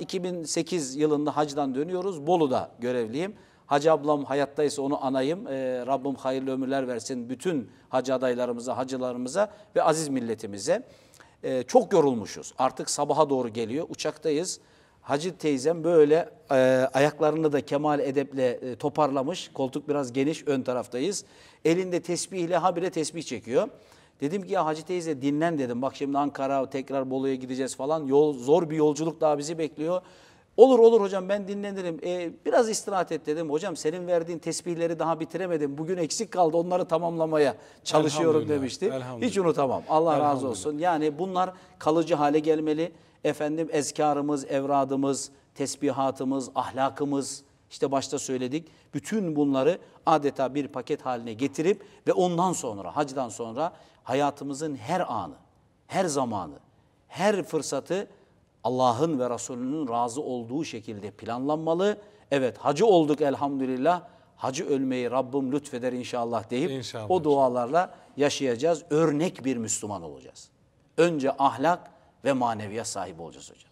2008 yılında hacdan dönüyoruz. Bolu'da görevliyim. Hacı ablam hayattaysa onu anayım. Ee, Rabbim hayırlı ömürler versin bütün hacı adaylarımıza, hacılarımıza ve aziz milletimize. Ee, çok yorulmuşuz. Artık sabaha doğru geliyor. Uçaktayız. Hacı teyzem böyle e, ayaklarını da kemal edeple e, toparlamış. Koltuk biraz geniş ön taraftayız. Elinde tesbihle habire tesbih çekiyor. Dedim ki ya Hacı teyze dinlen dedim. Bak şimdi Ankara tekrar Bolu'ya gideceğiz falan. Yol Zor bir yolculuk daha bizi bekliyor. Olur olur hocam ben dinlenirim. Ee, biraz istirahat et dedim. Hocam senin verdiğin tesbihleri daha bitiremedim. Bugün eksik kaldı onları tamamlamaya çalışıyorum elhamdülillah, demişti. Elhamdülillah. Hiç unutamam. Allah razı olsun. Yani bunlar kalıcı hale gelmeli. Efendim ezkarımız, evradımız, tesbihatımız, ahlakımız, işte başta söyledik. Bütün bunları adeta bir paket haline getirip ve ondan sonra hacdan sonra hayatımızın her anı, her zamanı, her fırsatı Allah'ın ve Resulünün razı olduğu şekilde planlanmalı. Evet hacı olduk elhamdülillah. Hacı ölmeyi Rabbim lütfeder inşallah deyip inşallah. o dualarla yaşayacağız. Örnek bir Müslüman olacağız. Önce ahlak ve maneviyat sahip olacağız hocam.